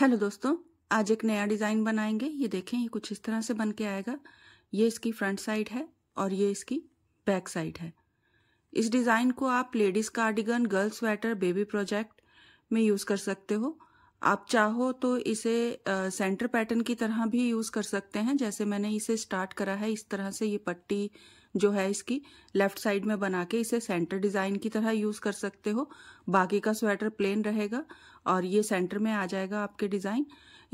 hello दोस्तों आज एक नया डिज़ाइन बनाएंगे ये देखें ये कुछ इस तरह से बन के आएगा ये इसकी फ्रंट साइड है और ये इसकी बैक साइड है इस डिज़ाइन को आप ladies cardigan girls sweater baby project में यूज़ कर सकते हो आप चाहो तो इसे सेंटर पैटर्न की तरह भी यूज़ कर सकते हैं जैसे मैंने इसे स्टार्ट करा है इस तरह से ये पट्टी जो है इसकी लेफ्ट साइड में बना के इसे सेंटर डिज़ाइन की तरह यूज़ कर सकते हो बाकी का स्वेटर प्लेन रहेगा और ये सेंटर में आ जाएगा आपके डिज़ाइन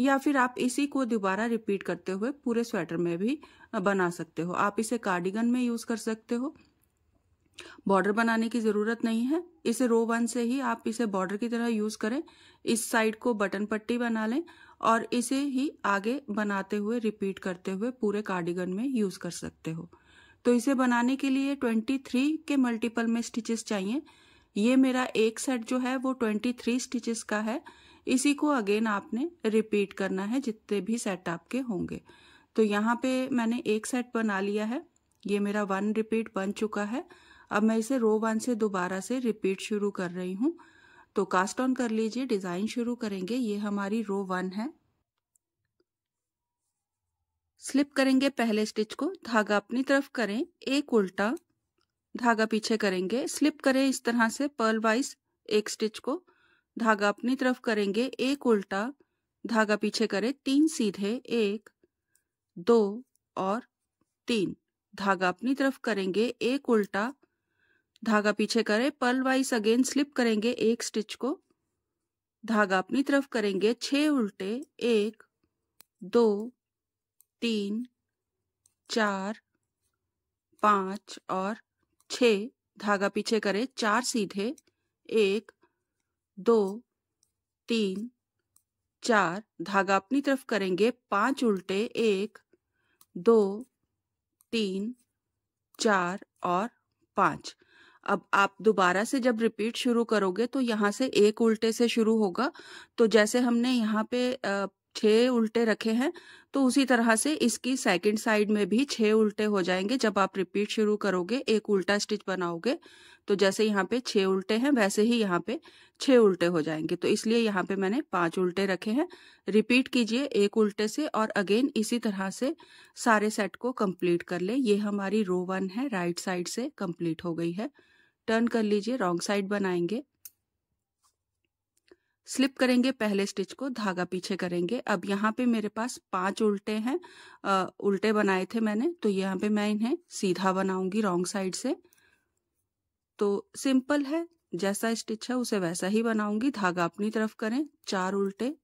या फिर आप इसी को दोबारा रिपीट करते हुए पूरे स्वेटर में भी बना सकते हो आप इसे कार्डिगन में यूज़ कर सकते हो बॉर्डर बनाने की ज़रूरत नहीं है इसे रो वन से ही आप इसे बॉर्डर की तरह यूज़ करें इस साइड को बटन पट्टी बना लें और इसे ही आगे बनाते हुए रिपीट करते हुए पूरे कार्डिगन में यूज़ कर सकते हो तो इसे बनाने के लिए 23 के मल्टीपल में स्टिचेस चाहिए ये मेरा एक सेट जो है वो 23 स्टिचेस का है इसी को अगेन आपने रिपीट करना है जितने भी सेट आपके होंगे तो यहाँ पे मैंने एक सेट बना लिया है ये मेरा वन रिपीट बन चुका है अब मैं इसे रो वन से दोबारा से रिपीट शुरू कर रही हूँ तो कास्ट ऑन कर लीजिए डिज़ाइन शुरू करेंगे ये हमारी रो वन है स्लिप करेंगे पहले स्टिच को धागा अपनी तरफ करें एक उल्टा धागा पीछे करेंगे स्लिप करें इस तरह से पर्ल वाइज एक स्टिच को धागा अपनी तरफ करेंगे एक उल्टा धागा पीछे करें तीन सीधे एक दो और तीन धागा अपनी तरफ करेंगे एक उल्टा धागा पीछे करें पर्ल वाइज अगेन स्लिप करेंगे एक स्टिच को धागा अपनी तरफ करेंगे छह उल्टे एक दो तीन चार पाँच और छ धागा पीछे करें चार सीधे एक दो तीन चार धागा अपनी तरफ करेंगे पांच उल्टे एक दो तीन चार और पांच अब आप दोबारा से जब रिपीट शुरू करोगे तो यहाँ से एक उल्टे से शुरू होगा तो जैसे हमने यहाँ पे छः उल्टे रखे हैं तो उसी तरह से इसकी सेकंड साइड में भी छः उल्टे हो जाएंगे जब आप रिपीट शुरू करोगे एक उल्टा स्टिच बनाओगे तो जैसे यहाँ पे छः उल्टे हैं वैसे ही यहाँ पे छः उल्टे हो जाएंगे तो इसलिए यहाँ पे मैंने पांच उल्टे रखे हैं रिपीट कीजिए एक उल्टे से और अगेन इसी तरह से सारे सेट को कंप्लीट कर ले ये हमारी रो वन है राइट साइड से कंप्लीट हो गई है टर्न कर लीजिए रॉन्ग साइड बनाएंगे स्लिप करेंगे पहले स्टिच को धागा पीछे करेंगे अब यहाँ पे मेरे पास पांच उल्टे हैं आ, उल्टे बनाए थे मैंने तो यहाँ पे मैं इन्हें सीधा बनाऊंगी रॉन्ग साइड से तो सिंपल है जैसा स्टिच है उसे वैसा ही बनाऊंगी धागा अपनी तरफ करें चार उल्टे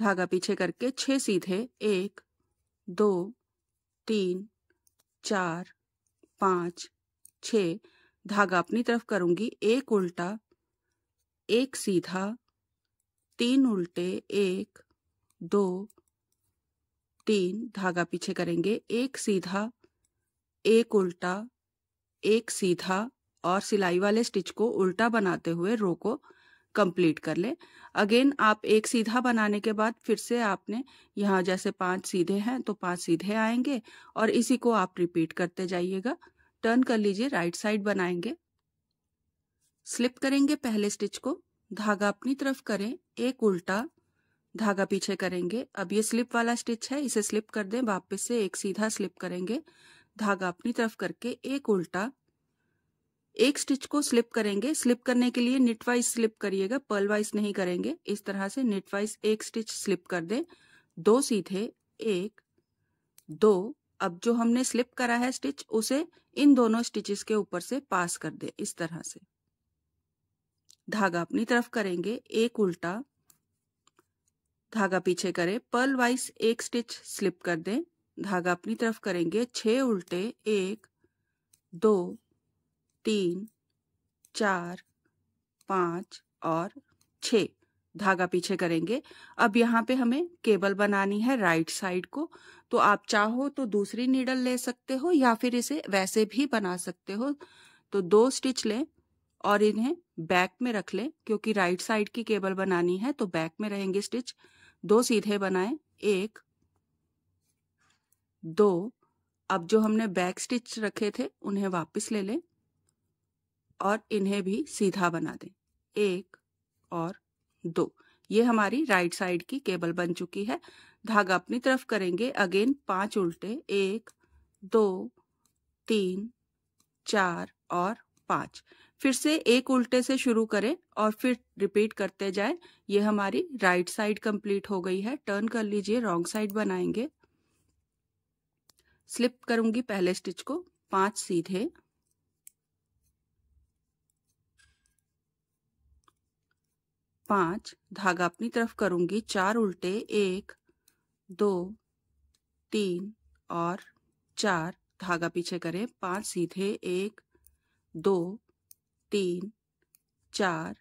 धागा पीछे करके छह सीधे एक दो तीन चार पांच छ धागा अपनी तरफ करूंगी एक उल्टा एक सीधा तीन उल्टे एक दो तीन धागा पीछे करेंगे एक सीधा एक उल्टा एक सीधा और सिलाई वाले स्टिच को उल्टा बनाते हुए रो को कंप्लीट कर ले अगेन आप एक सीधा बनाने के बाद फिर से आपने यहाँ जैसे पांच सीधे हैं तो पांच सीधे आएंगे और इसी को आप रिपीट करते जाइएगा टर्न कर लीजिए राइट साइड बनाएंगे स्लिप करेंगे पहले स्टिच को धागा अपनी तरफ करें एक उल्टा धागा पीछे करेंगे अब ये स्लिप वाला स्टिच है इसे स्लिप कर दें वापस से एक सीधा स्लिप करेंगे धागा अपनी तरफ करके एक उल्टा एक स्टिच को स्लिप करेंगे स्लिप करने के लिए निट वाइज स्लिप करिएगा पर्ल वाइज नहीं करेंगे इस तरह से निट वाइज एक स्टिच स्लिप कर दें दो सीधे एक दो अब जो हमने स्लिप करा है स्टिच उसे इन दोनों स्टिचेस के ऊपर से पास कर दे इस तरह से धागा अपनी तरफ करेंगे एक उल्टा धागा पीछे करें पर्ल वाइज एक स्टिच स्लिप कर दें धागा अपनी तरफ करेंगे छह उल्टे एक दो तीन चार पांच और छ धागा पीछे करेंगे अब यहाँ पे हमें केबल बनानी है राइट साइड को तो आप चाहो तो दूसरी नीडल ले सकते हो या फिर इसे वैसे भी बना सकते हो तो दो स्टिच लें और इन्हें बैक में रख लें क्योंकि राइट साइड की केबल बनानी है तो बैक में रहेंगे स्टिच दो सीधे बनाएं एक दो अब जो हमने बैक स्टिच रखे थे उन्हें वापस ले लें और इन्हें भी सीधा बना दें एक और दो ये हमारी राइट साइड की केबल बन चुकी है धागा अपनी तरफ करेंगे अगेन पांच उल्टे एक दो तीन चार और पांच फिर से एक उल्टे से शुरू करें और फिर रिपीट करते जाएं ये हमारी राइट साइड कंप्लीट हो गई है टर्न कर लीजिए रॉन्ग साइड बनाएंगे स्लिप करूंगी पहले स्टिच को पांच सीधे पांच धागा अपनी तरफ करूंगी चार उल्टे एक दो तीन और चार धागा पीछे करें पांच सीधे एक दो तीन चार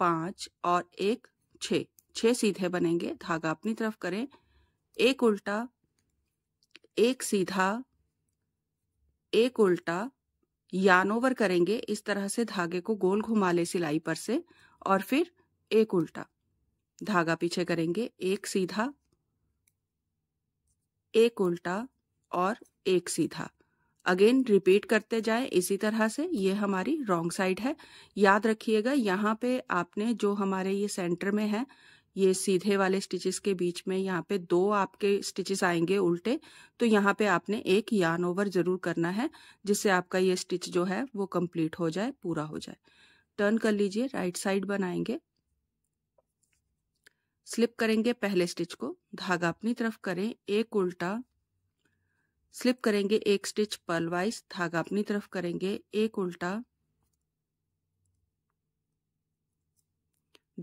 पाँच और एक छ छः सीधे बनेंगे धागा अपनी तरफ करें एक उल्टा एक सीधा एक उल्टा यान ओवर करेंगे इस तरह से धागे को गोल घुमा ले सिलाई पर से और फिर एक उल्टा धागा पीछे करेंगे एक सीधा एक उल्टा और एक सीधा अगेन रिपीट करते जाए इसी तरह से ये हमारी रॉन्ग साइड है याद रखिएगा यहाँ पे आपने जो हमारे ये सेंटर में है ये सीधे वाले स्टिचेस के बीच में यहाँ पे दो आपके स्टिचेस आएंगे उल्टे तो यहाँ पे आपने एक यान ओवर जरूर करना है जिससे आपका ये स्टिच जो है वो कंप्लीट हो जाए पूरा हो जाए टर्न कर लीजिए राइट साइड बनाएंगे स्लिप करेंगे पहले स्टिच को धागा अपनी तरफ करें एक उल्टा स्लिप करेंगे एक स्टिच पर्ल वाइज धागा अपनी तरफ करेंगे एक उल्टा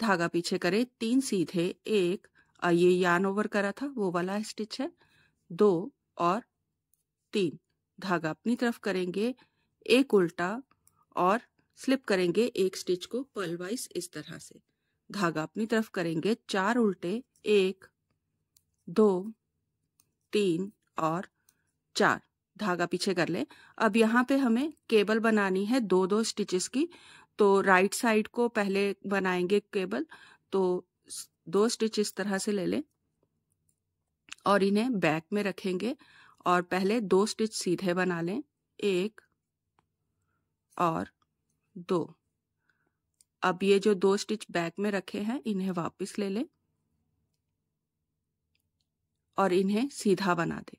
धागा पीछे करें तीन सीधे एक ये यान ओवर करा था वो वाला स्टिच है दो और तीन धागा अपनी तरफ करेंगे एक उल्टा और स्लिप करेंगे एक स्टिच को पर्ल वाइज इस तरह से धागा अपनी तरफ करेंगे चार उल्टे एक दो तीन और चार धागा पीछे कर ले अब यहाँ पे हमें केबल बनानी है दो दो स्टिचेस की तो राइट साइड को पहले बनाएंगे केबल तो दो स्टिच इस तरह से ले लें और इन्हें बैक में रखेंगे और पहले दो स्टिच सीधे बना लें एक और दो अब ये जो दो स्टिच बैक में रखे हैं इन्हें वापस ले लें और इन्हें सीधा बना दें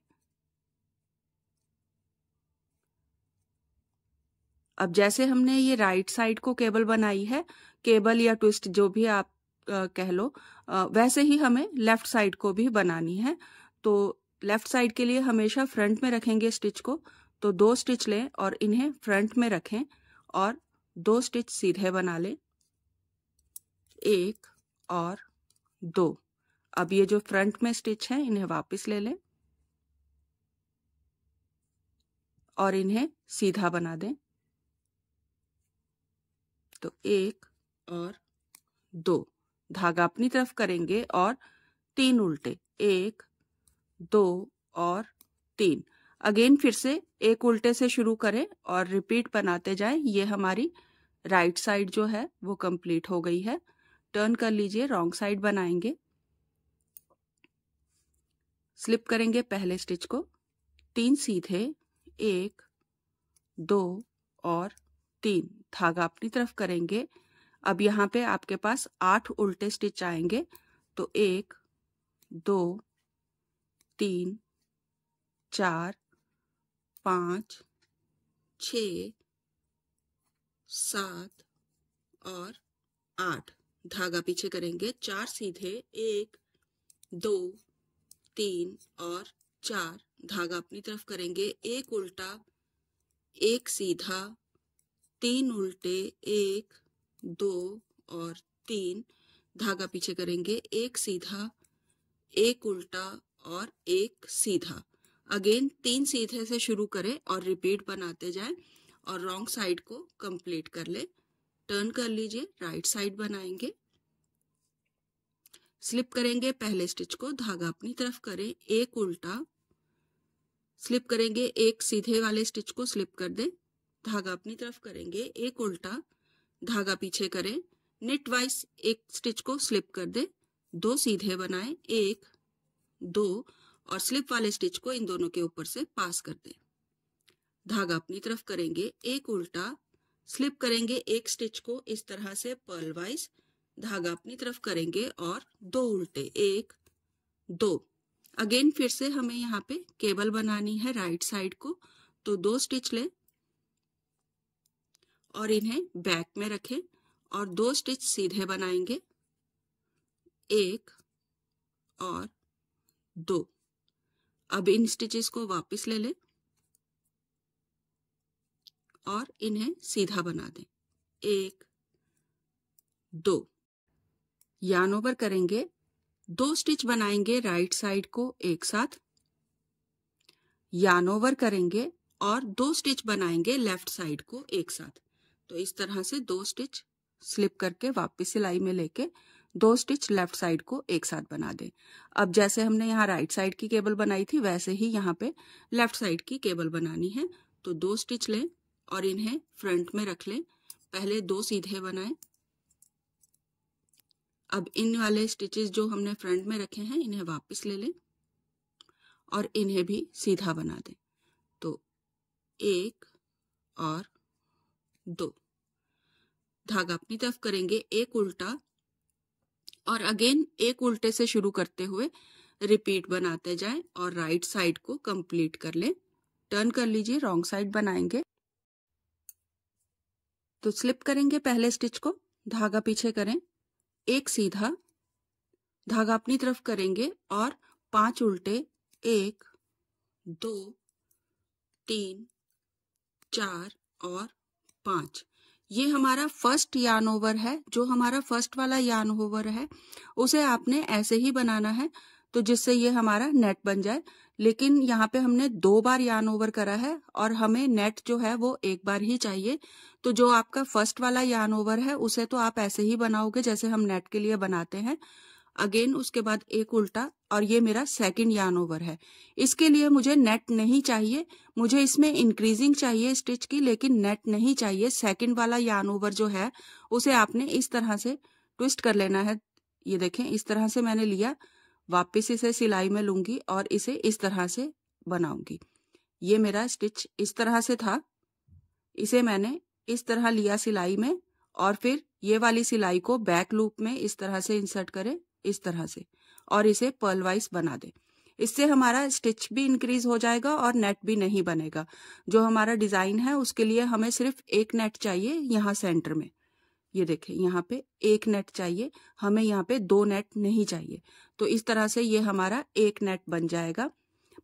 अब जैसे हमने ये राइट साइड को केबल बनाई है केबल या ट्विस्ट जो भी आप आ, कह लो आ, वैसे ही हमें लेफ्ट साइड को भी बनानी है तो लेफ्ट साइड के लिए हमेशा फ्रंट में रखेंगे स्टिच को तो दो स्टिच लें और इन्हें फ्रंट में रखें और दो स्टिच सीधे बना लें एक और दो अब ये जो फ्रंट में स्टिच है इन्हें वापस ले लें और इन्हें सीधा बना दें तो एक और दो धागा अपनी तरफ करेंगे और तीन उल्टे एक दो और तीन अगेन फिर से एक उल्टे से शुरू करें और रिपीट बनाते जाएं ये हमारी राइट साइड जो है वो कंप्लीट हो गई है टर्न कर लीजिए रॉन्ग साइड बनाएंगे स्लिप करेंगे पहले स्टिच को तीन सीधे एक दो और तीन धागा अपनी तरफ करेंगे अब यहाँ पे आपके पास आठ उल्टे स्टिच आएंगे तो एक दो तीन चार पाँच छ सात और आठ धागा पीछे करेंगे चार सीधे एक दो तीन और चार धागा अपनी तरफ करेंगे एक उल्टा एक सीधा तीन उल्टे एक दो और तीन धागा पीछे करेंगे एक सीधा एक उल्टा और एक सीधा अगेन तीन सीधे से शुरू करें और रिपीट बनाते जाएं और रॉन्ग साइड को कंप्लीट कर लें टर्न कर लीजिए राइट साइड बनाएंगे स्लिप करेंगे पहले स्टिच को धागा अपनी तरफ करें एक उल्टा स्लिप करेंगे एक सीधे वाले स्टिच को स्लिप कर दें धागा अपनी तरफ करेंगे एक उल्टा धागा पीछे करें नेट वाइज एक स्टिच को स्लिप कर दें दो सीधे बनाएं एक दो और स्लिप वाले स्टिच को इन दोनों के ऊपर से पास कर दें धागा अपनी तरफ करेंगे एक उल्टा स्लिप करेंगे एक स्टिच को इस तरह से पर्ल वाइज धागा अपनी तरफ करेंगे और दो उल्टे एक दो अगेन फिर से हमें यहाँ पे केबल बनानी है राइट साइड को तो दो स्टिच ले और इन्हें बैक में रखें और दो स्टिच सीधे बनाएंगे एक और दो अब इन स्टिचेस को वापस ले लें और इन्हें सीधा बना दें एक दो यान ओवर करेंगे दो स्टिच बनाएंगे राइट साइड को एक साथ यान ओवर करेंगे और दो स्टिच बनाएंगे लेफ्ट साइड को एक साथ तो इस तरह से दो स्टिच स्लिप करके वापस सिलाई में लेके दो स्टिच लेफ्ट साइड को एक साथ बना दें अब जैसे हमने यहाँ राइट साइड की केबल बनाई थी वैसे ही यहाँ पे लेफ्ट साइड की केबल बनानी है तो दो स्टिच लें और इन्हें फ्रंट में रख लें पहले दो सीधे बनाएं अब इन वाले स्टिचेस जो हमने फ्रंट में रखे हैं इन्हें वापस ले लें और इन्हें भी सीधा बना दें तो एक और दो धागा अपनी तरफ करेंगे एक उल्टा और अगेन एक उल्टे से शुरू करते हुए रिपीट बनाते जाएं और राइट साइड को कंप्लीट कर लें टर्न कर लीजिए रॉन्ग साइड बनाएंगे तो स्लिप करेंगे पहले स्टिच को धागा पीछे करें एक सीधा धागा अपनी तरफ करेंगे और पांच उल्टे एक दो तीन चार और पांच ये हमारा फर्स्ट यान ओवर है जो हमारा फर्स्ट वाला यान ओवर है उसे आपने ऐसे ही बनाना है तो जिससे ये हमारा नेट बन जाए लेकिन यहाँ पे हमने दो बार यान ओवर करा है और हमें नेट जो है वो एक बार ही चाहिए तो जो आपका फर्स्ट वाला यान ओवर है उसे तो आप ऐसे ही बनाओगे जैसे हम नेट के लिए बनाते हैं अगेन उसके बाद एक उल्टा और ये मेरा सेकंड यान ओवर है इसके लिए मुझे नेट नहीं चाहिए मुझे इसमें इंक्रीजिंग चाहिए स्टिच की लेकिन नेट नहीं चाहिए सेकंड वाला यान ओवर जो है उसे आपने इस तरह से ट्विस्ट कर लेना है ये देखें इस तरह से मैंने लिया वापस इसे सिलाई में लूंगी और इसे इस तरह से बनाऊंगी ये मेरा स्टिच इस तरह से था इसे मैंने इस तरह लिया सिलाई में और फिर ये वाली सिलाई को बैक लूप में इस तरह से इंसर्ट करें इस तरह से और इसे पर्ल वाइज बना दे इससे हमारा स्टिच भी इंक्रीज हो जाएगा और नेट भी नहीं बनेगा जो हमारा डिजाइन है उसके लिए हमें सिर्फ एक नेट चाहिए यहाँ सेंटर में ये देखें यहाँ पे एक नेट चाहिए हमें यहाँ पे दो नेट नहीं चाहिए तो इस तरह से ये हमारा एक नेट बन जाएगा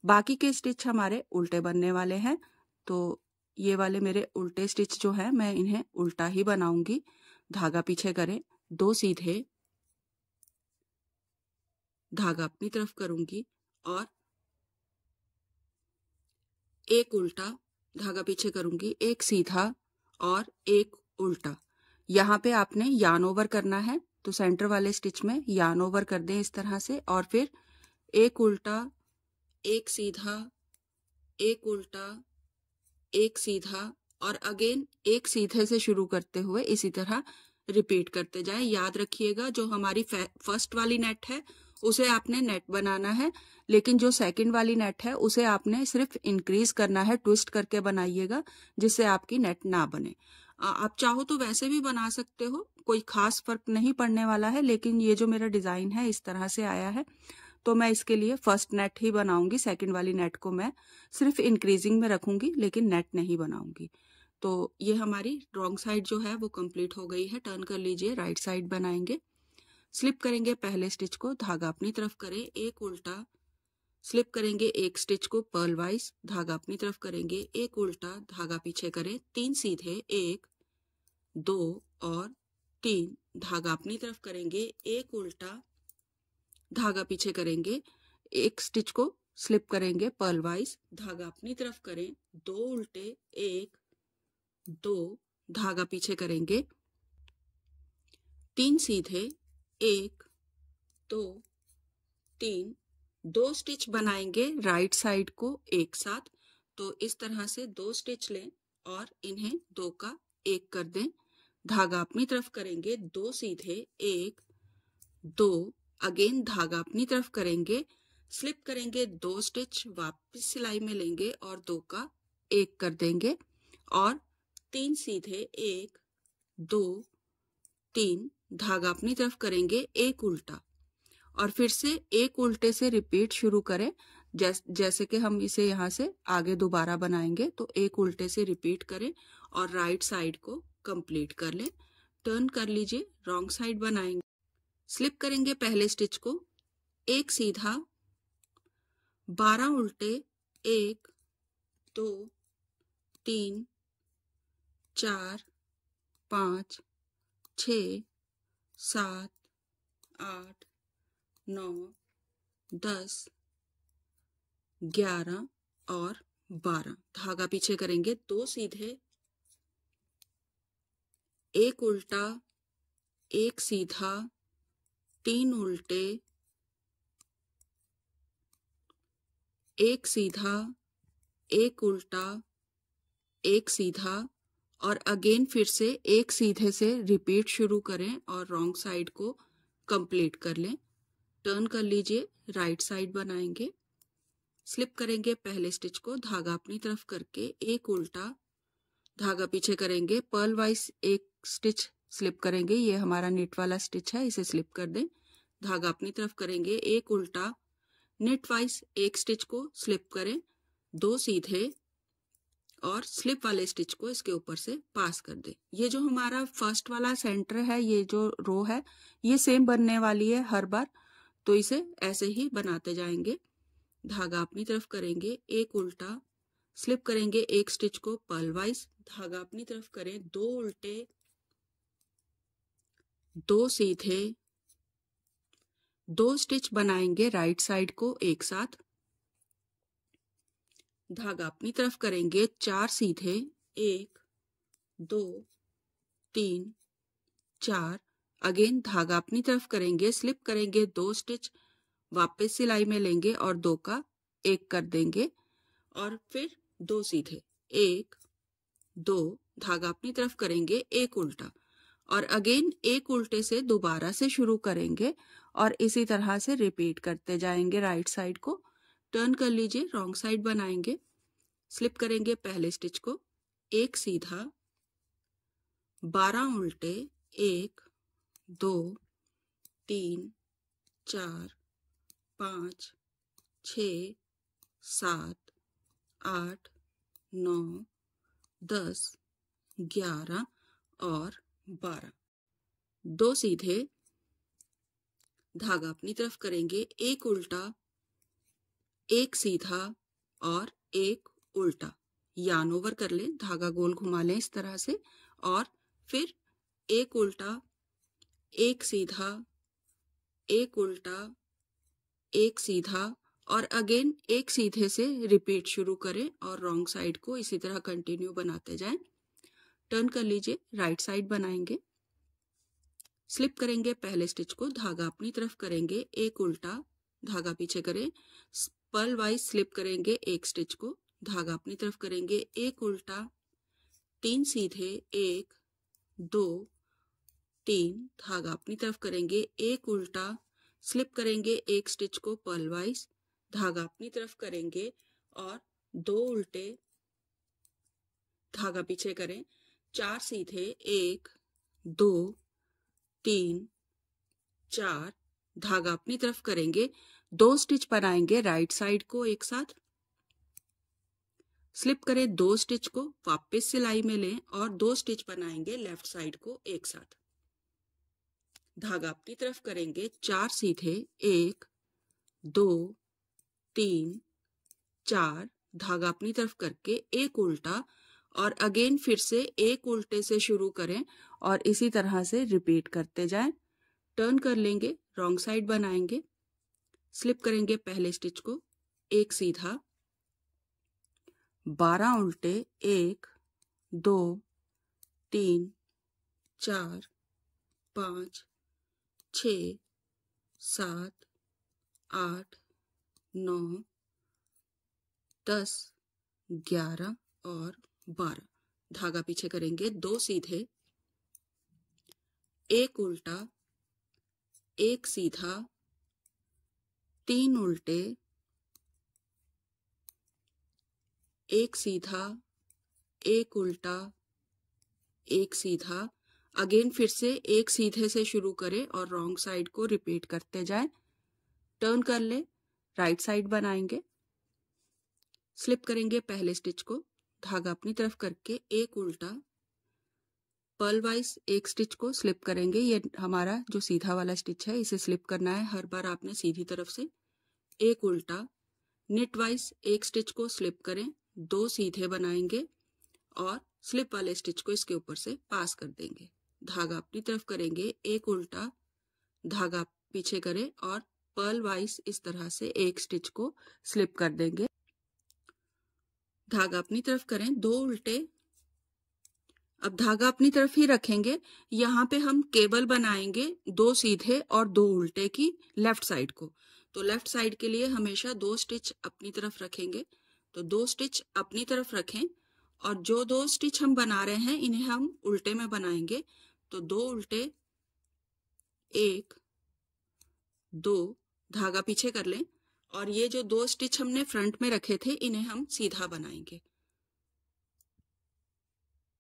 बाकी के स्टिच हमारे उल्टे बनने वाले हैं तो ये वाले मेरे उल्टे स्टिच जो हैं मैं इन्हें उल्टा ही बनाऊंगी धागा पीछे करें दो सीधे धागा अपनी तरफ करूंगी और एक उल्टा धागा पीछे करूंगी एक सीधा और एक उल्टा यहां पे आपने यान ओवर करना है तो सेंटर वाले स्टिच में यान ओवर कर दें इस तरह से और फिर एक उल्टा एक सीधा एक उल्टा एक सीधा और अगेन एक सीधे से शुरू करते हुए इसी तरह रिपीट करते जाएं याद रखिएगा जो हमारी फर्स्ट वाली नेट है उसे आपने नेट बनाना है लेकिन जो सेकंड वाली नेट है उसे आपने सिर्फ इंक्रीज करना है ट्विस्ट करके बनाइएगा जिससे आपकी नेट ना बने आप चाहो तो वैसे भी बना सकते हो कोई खास फर्क नहीं पड़ने वाला है लेकिन ये जो मेरा डिजाइन है इस तरह से आया है तो मैं इसके लिए फर्स्ट नेट ही बनाऊंगी सेकंड वाली नेट को मैं सिर्फ इंक्रीजिंग में रखूंगी लेकिन नेट नहीं बनाऊंगी तो ये हमारी रॉन्ग साइड जो है वो कंप्लीट हो गई है टर्न कर लीजिए राइट साइड बनाएंगे स्लिप करेंगे पहले स्टिच को धागा अपनी तरफ करें एक उल्टा स्लिप करेंगे एक स्टिच को पर्ल वाइज धागा अपनी तरफ करेंगे एक उल्टा धागा पीछे करें तीन सीधे एक दो और तीन धागा अपनी तरफ करेंगे एक उल्टा धागा पीछे करेंगे एक स्टिच को स्लिप करेंगे पर्ल वाइज धागा अपनी तरफ करें दो उल्टे एक दो धागा पीछे करेंगे तीन सीधे एक दो तीन दो स्टिच बनाएंगे राइट साइड को एक साथ तो इस तरह से दो स्टिच लें और इन्हें दो का एक कर दें धागा अपनी तरफ करेंगे दो सीधे एक दो अगेन धागा अपनी तरफ करेंगे स्लिप करेंगे दो स्टिच वापस सिलाई में लेंगे और दो का एक कर देंगे और तीन सीधे एक दो तीन धागा अपनी तरफ करेंगे एक उल्टा और फिर से एक उल्टे से रिपीट शुरू करें जैस, जैसे कि हम इसे यहाँ से आगे दोबारा बनाएंगे तो एक उल्टे से रिपीट करें और राइट साइड को कंप्लीट कर लें टर्न कर लीजिए रॉन्ग साइड बनाएंगे स्लिप करेंगे पहले स्टिच को एक सीधा बारह उल्टे एक दो तीन चार पांच छ सात आठ नौ दस ग्यारह और बारह धागा पीछे करेंगे दो तो सीधे एक उल्टा एक सीधा तीन उल्टे एक सीधा एक उल्टा एक सीधा और अगेन फिर से एक सीधे से रिपीट शुरू करें और रॉन्ग साइड को कंप्लीट कर लें टर्न कर लीजिए राइट साइड बनाएंगे स्लिप करेंगे पहले स्टिच को धागा अपनी तरफ करके एक उल्टा धागा पीछे करेंगे पर्ल वाइज एक स्टिच स्लिप करेंगे ये हमारा नेट वाला स्टिच है इसे स्लिप कर दें धागा अपनी तरफ करेंगे एक उल्टा नेट वाइज एक स्टिच को स्लिप करें दो सीधे और स्लिप वाले स्टिच को इसके ऊपर से पास कर दें ये जो हमारा फर्स्ट वाला सेंटर है ये जो रो है ये सेम बनने वाली है हर बार तो इसे ऐसे ही बनाते जाएंगे धागा अपनी तरफ करेंगे एक उल्टा स्लिप करेंगे एक स्टिच को पर्ल वाइज धागा अपनी तरफ करें दो उल्टे दो सीधे दो स्टिच बनाएंगे राइट साइड को एक साथ धागा अपनी तरफ करेंगे चार सीधे एक दो तीन चार अगेन धागा अपनी तरफ करेंगे स्लिप करेंगे दो स्टिच वापस सिलाई में लेंगे और दो का एक कर देंगे और फिर दो सीधे एक दो धागा अपनी तरफ करेंगे एक उल्टा और अगेन एक उल्टे से दोबारा से शुरू करेंगे और इसी तरह से रिपीट करते जाएंगे राइट साइड को टर्न कर लीजिए रॉन्ग साइड बनाएंगे स्लिप करेंगे पहले स्टिच को एक सीधा बारह उल्टे एक दो तीन चार पाँच छ सात आठ नौ दस ग्यारह और बारह दो सीधे धागा अपनी तरफ करेंगे एक उल्टा एक सीधा और एक उल्टा यान ओवर कर लें धागा गोल घुमा लें इस तरह से और फिर एक उल्टा एक सीधा एक उल्टा एक सीधा और अगेन एक सीधे से रिपीट शुरू करें और रॉन्ग साइड को इसी तरह कंटिन्यू बनाते जाएं टर्न कर लीजिए राइट साइड बनाएंगे स्लिप करेंगे पहले स्टिच को धागा अपनी तरफ करेंगे एक उल्टा धागा पीछे करें पर्ल वाइज स्लिप करेंगे एक स्टिच को धागा अपनी तरफ करेंगे एक उल्टा तीन सीधे एक दो तीन धागा अपनी तरफ करेंगे एक उल्टा स्लिप करेंगे एक स्टिच को वाइज धागा अपनी तरफ करेंगे और दो उल्टे धागा पीछे करें चार सीधे एक दो तीन चार धागा अपनी तरफ करेंगे दो स्टिच बनाएंगे राइट साइड को एक साथ स्लिप करें दो स्टिच को वापस सिलाई में लें और दो स्टिच बनाएंगे लेफ्ट साइड को एक साथ धागा अपनी तरफ करेंगे चार सीधे एक दो तीन चार धागा अपनी तरफ करके एक उल्टा और अगेन फिर से एक उल्टे से शुरू करें और इसी तरह से रिपीट करते जाएं टर्न कर लेंगे रॉन्ग साइड बनाएंगे स्लिप करेंगे पहले स्टिच को एक सीधा बारह उल्टे एक दो तीन चार पाँच छ सात आठ नौ दस ग्यारह और बारह धागा पीछे करेंगे दो सीधे एक उल्टा एक सीधा तीन उल्टे एक सीधा एक उल्टा एक सीधा अगेन फिर से एक सीधे से शुरू करें और रॉन्ग साइड को रिपीट करते जाएं टर्न कर ले राइट साइड बनाएंगे स्लिप करेंगे पहले स्टिच को धागा अपनी तरफ करके एक उल्टा पर्ल वाइज एक स्टिच को स्लिप करेंगे ये हमारा जो सीधा वाला स्टिच है इसे स्लिप करना है हर बार आपने सीधी तरफ से एक उल्टा निट वाइज एक स्टिच को स्लिप करें दो सीधे बनाएंगे और स्लिप वाले स्टिच को इसके ऊपर से पास कर देंगे धागा अपनी तरफ करेंगे एक उल्टा धागा पीछे करें और पर्ल वाइज इस तरह से एक स्टिच को स्लिप कर देंगे धागा अपनी तरफ करें दो उल्टे अब धागा अपनी तरफ ही रखेंगे यहाँ पे हम केबल बनाएंगे दो सीधे और दो उल्टे की लेफ्ट साइड को तो लेफ्ट साइड के लिए हमेशा दो स्टिच अपनी तरफ रखेंगे तो दो स्टिच अपनी तरफ रखें और जो दो स्टिच हम बना रहे हैं इन्हें हम उल्टे में बनाएंगे तो दो उल्टे एक दो धागा पीछे कर लें और ये जो दो स्टिच हमने फ्रंट में रखे थे इन्हें हम सीधा बनाएंगे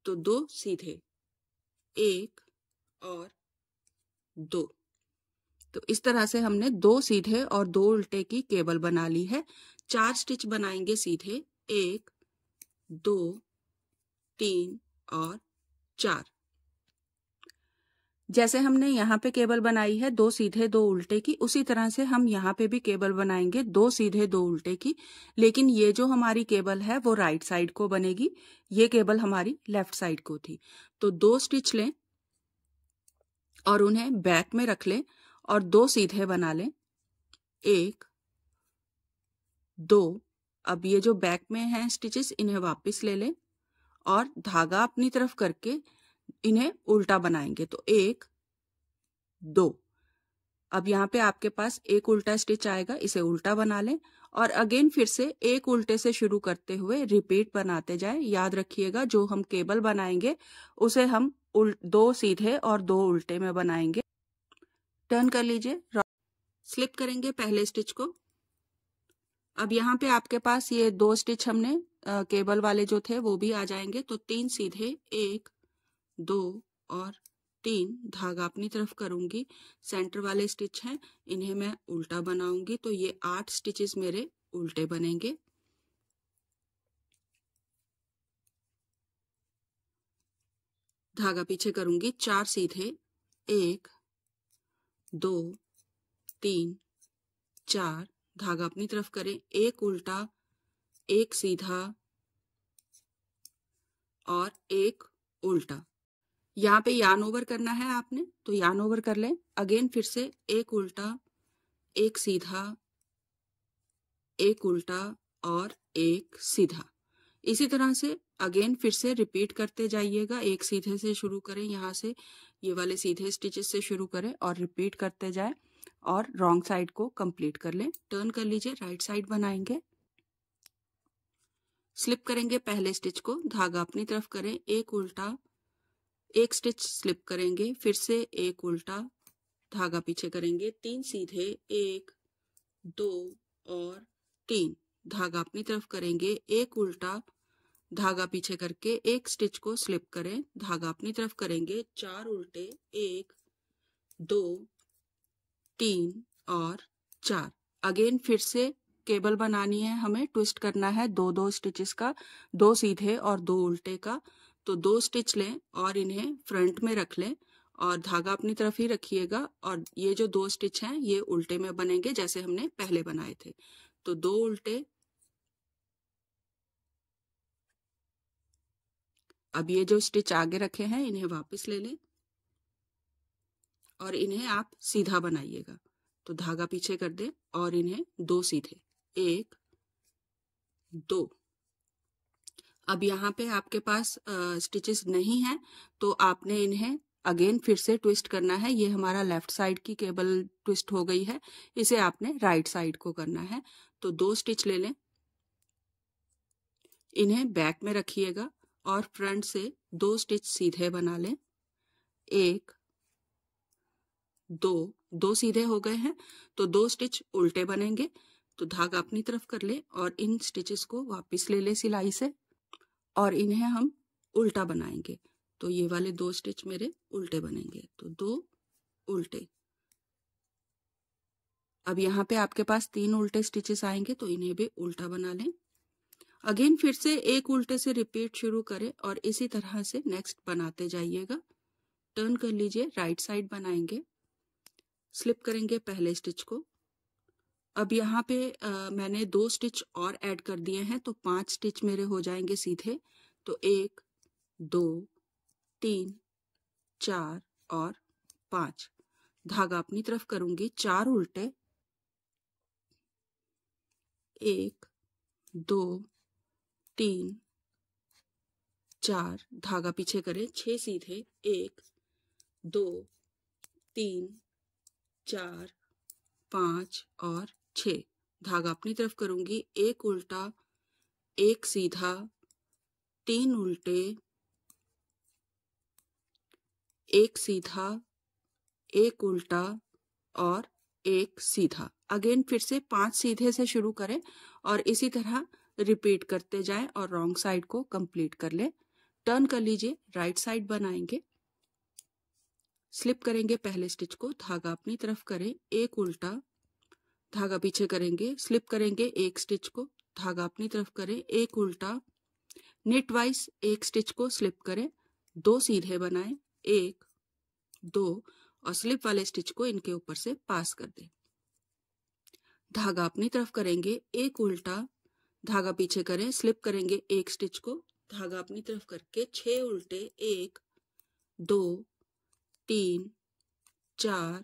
तो दो सीधे एक और दो तो इस तरह से हमने दो सीधे और दो उल्टे की केबल बना ली है चार स्टिच बनाएंगे सीधे एक दो तीन और चार जैसे हमने यहाँ पे केबल बनाई है दो सीधे दो उल्टे की उसी तरह से हम यहाँ पे भी केबल बनाएंगे दो सीधे दो उल्टे की लेकिन ये जो हमारी केबल है वो राइट साइड को बनेगी ये केबल हमारी लेफ्ट साइड को थी तो दो स्टिच लें और उन्हें बैक में रख लें और दो सीधे बना लें एक दो अब ये जो बैक में है स्टिचेस इन्हें वापिस ले लें और धागा अपनी तरफ करके इन्हें उल्टा बनाएंगे तो एक दो अब यहाँ पे आपके पास एक उल्टा स्टिच आएगा इसे उल्टा बना लें और अगेन फिर से एक उल्टे से शुरू करते हुए रिपीट बनाते जाएं याद रखिएगा जो हम केबल बनाएंगे उसे हम दो सीधे और दो उल्टे में बनाएंगे टर्न कर लीजिए स्लिप करेंगे पहले स्टिच को अब यहाँ पे आपके पास ये दो स्टिच हमने आ, केबल वाले जो थे वो भी आ जाएंगे तो तीन सीधे एक दो और तीन धागा अपनी तरफ करूंगी सेंटर वाले स्टिच हैं इन्हें मैं उल्टा बनाऊंगी तो ये आठ स्टिचेस मेरे उल्टे बनेंगे धागा पीछे करूंगी चार सीधे एक दो तीन चार धागा अपनी तरफ करें एक उल्टा एक सीधा और एक उल्टा यहाँ पे यान ओवर करना है आपने तो यान ओवर कर लें अगेन फिर से एक उल्टा एक सीधा एक उल्टा और एक सीधा इसी तरह से अगेन फिर से रिपीट करते जाइएगा एक सीधे से शुरू करें यहाँ से ये वाले सीधे स्टिचेस से शुरू करें और रिपीट करते जाए और रॉन्ग साइड को कंप्लीट कर लें टर्न कर लीजिए राइट साइड बनाएंगे स्लिप करेंगे पहले स्टिच को धागा अपनी तरफ करें एक उल्टा एक स्टिच स्लिप करेंगे फिर से एक उल्टा धागा पीछे करेंगे तीन सीधे एक दो और तीन धागा अपनी तरफ करेंगे एक उल्टा धागा पीछे करके एक स्टिच को स्लिप करें धागा अपनी तरफ करेंगे चार उल्टे एक दो तीन और चार अगेन फिर से केबल बनानी है हमें ट्विस्ट करना है दो दो स्टिचेस का दो सीधे और दो उल्टे का तो दो स्टिच लें और इन्हें फ्रंट में रख लें और धागा अपनी तरफ ही रखिएगा और ये जो दो स्टिच हैं ये उल्टे में बनेंगे जैसे हमने पहले बनाए थे तो दो उल्टे अब ये जो स्टिच आगे रखे हैं इन्हें वापस ले लें और इन्हें आप सीधा बनाइएगा तो धागा पीछे कर दें और इन्हें दो सीधे एक दो अब यहाँ पे आपके पास स्टिचेस नहीं है तो आपने इन्हें अगेन फिर से ट्विस्ट करना है ये हमारा लेफ्ट साइड की केबल ट्विस्ट हो गई है इसे आपने राइट साइड को करना है तो दो स्टिच ले लें इन्हें बैक में रखिएगा और फ्रंट से दो स्टिच सीधे बना लें एक दो दो सीधे हो गए हैं तो दो स्टिच उल्टे बनेंगे तो धागा अपनी तरफ कर ले और इन स्टिचेस को वापस ले ले सिलाई से और इन्हें हम उल्टा बनाएंगे तो ये वाले दो स्टिच मेरे उल्टे बनेंगे तो दो उल्टे अब यहाँ पे आपके पास तीन उल्टे स्टिचेस आएंगे तो इन्हें भी उल्टा बना लें अगेन फिर से एक उल्टे से रिपीट शुरू करें और इसी तरह से नेक्स्ट बनाते जाइएगा टर्न कर लीजिए राइट साइड बनाएंगे स्लिप करेंगे पहले स्टिच को अब यहाँ पे आ, मैंने दो स्टिच और ऐड कर दिए हैं तो पांच स्टिच मेरे हो जाएंगे सीधे तो एक दो तीन चार और पांच धागा अपनी तरफ करूंगी चार उल्टे एक दो तीन चार धागा पीछे करें छह सीधे एक दो तीन चार पांच और छ धागा अपनी तरफ करूंगी एक उल्टा एक सीधा तीन उल्टे एक सीधा एक उल्टा और एक सीधा अगेन फिर से पांच सीधे से शुरू करें और इसी तरह रिपीट करते जाएं और रॉन्ग साइड को कंप्लीट कर ले टर्न कर लीजिए राइट साइड बनाएंगे स्लिप करेंगे पहले स्टिच को धागा अपनी तरफ करें एक उल्टा धागा पीछे करेंगे स्लिप करेंगे एक स्टिच को धागा अपनी तरफ करें एक उल्टा नेट वाइज एक स्टिच को स्लिप करें दो सीधे बनाएं एक दो और स्लिप वाले स्टिच को इनके ऊपर से पास कर दें धागा अपनी तरफ करेंगे एक उल्टा धागा पीछे करें स्लिप करेंगे एक स्टिच को धागा अपनी तरफ करके छह उल्टे एक दो तीन चार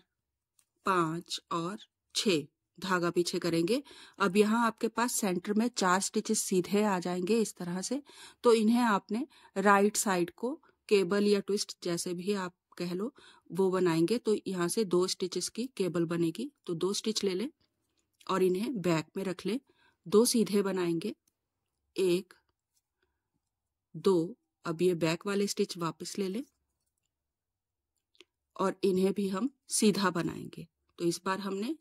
पांच और छह धागा पीछे करेंगे अब यहाँ आपके पास सेंटर में चार स्टिचेस सीधे आ जाएंगे इस तरह से तो इन्हें आपने राइट साइड को केबल या ट्विस्ट जैसे भी आप कह लो वो बनाएंगे तो यहाँ से दो स्टिचेस की केबल बनेगी तो दो स्टिच ले लें और इन्हें बैक में रख लें दो सीधे बनाएंगे एक दो अब ये बैक वाले स्टिच वापस ले लें और इन्हें भी हम सीधा बनाएंगे तो इस बार हमने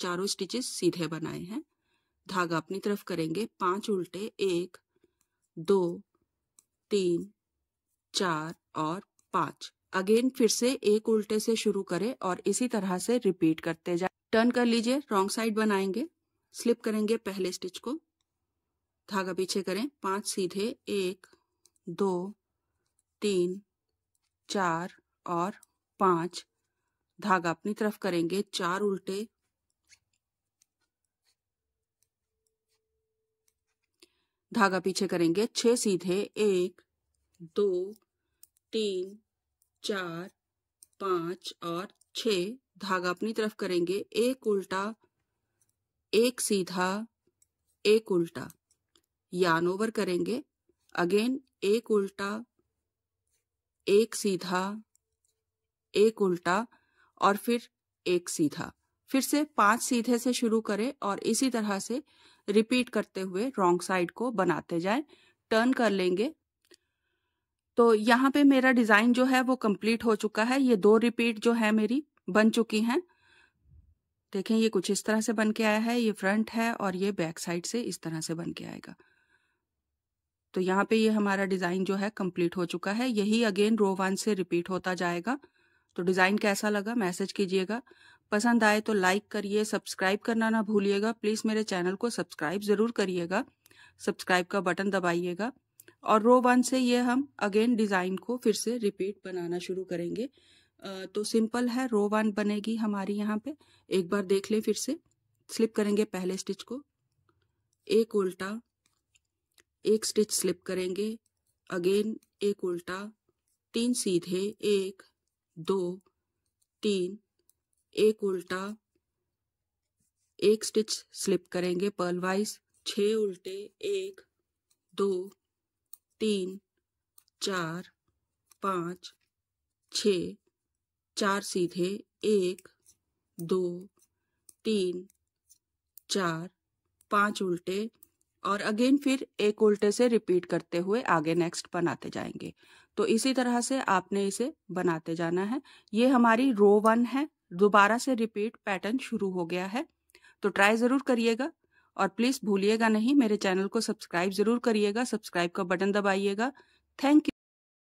चारों स्टिचेस सीधे बनाए हैं धागा अपनी तरफ करेंगे पांच उल्टे एक दो तीन चार और पांच अगेन फिर से एक उल्टे से शुरू करें और इसी तरह से रिपीट करते जाए टर्न कर लीजिए रॉन्ग साइड बनाएंगे स्लिप करेंगे पहले स्टिच को धागा पीछे करें पांच सीधे एक दो तीन चार और पांच धागा अपनी तरफ करेंगे चार उल्टे धागा पीछे करेंगे छह सीधे एक दो तीन चार पांच और छ धागा अपनी तरफ करेंगे एक उल्टा एक सीधा एक उल्टा यान ओवर करेंगे अगेन एक उल्टा एक सीधा एक उल्टा और फिर एक सीधा फिर से पांच सीधे से शुरू करें और इसी तरह से रिपीट करते हुए रॉन्ग साइड को बनाते जाएं टर्न कर लेंगे तो यहाँ पे मेरा डिज़ाइन जो है वो कंप्लीट हो चुका है ये दो रिपीट जो है मेरी बन चुकी हैं देखें ये कुछ इस तरह से बन के आया है ये फ्रंट है और ये बैक साइड से इस तरह से बन के आएगा तो यहाँ पे ये हमारा डिज़ाइन जो है कंप्लीट हो चुका है यही अगेन रो वन से रिपीट होता जाएगा तो डिज़ाइन कैसा लगा मैसेज कीजिएगा पसंद आए तो लाइक करिए सब्सक्राइब करना ना भूलिएगा प्लीज़ मेरे चैनल को सब्सक्राइब ज़रूर करिएगा सब्सक्राइब का बटन दबाइएगा और रो वन से ये हम अगेन डिज़ाइन को फिर से रिपीट बनाना शुरू करेंगे तो सिंपल है रो वन बनेगी हमारी यहाँ पे एक बार देख लें फिर से स्लिप करेंगे पहले स्टिच को एक उल्टा एक स्टिच स्लिप करेंगे अगेन एक उल्टा तीन सीधे एक दो तीन एक उल्टा एक स्टिच स्लिप करेंगे पर्ल वाइज छः उल्टे एक दो तीन चार पाँच छ चार सीधे एक दो तीन चार पांच उल्टे और अगेन फिर एक उल्टे से रिपीट करते हुए आगे नेक्स्ट बनाते जाएंगे तो इसी तरह से आपने इसे बनाते जाना है ये हमारी रो वन है दोबारा से रिपीट पैटर्न शुरू हो गया है तो ट्राई ज़रूर करिएगा और प्लीज़ भूलिएगा नहीं मेरे चैनल को सब्सक्राइब ज़रूर करिएगा सब्सक्राइब का बटन दबाइएगा थैंक यू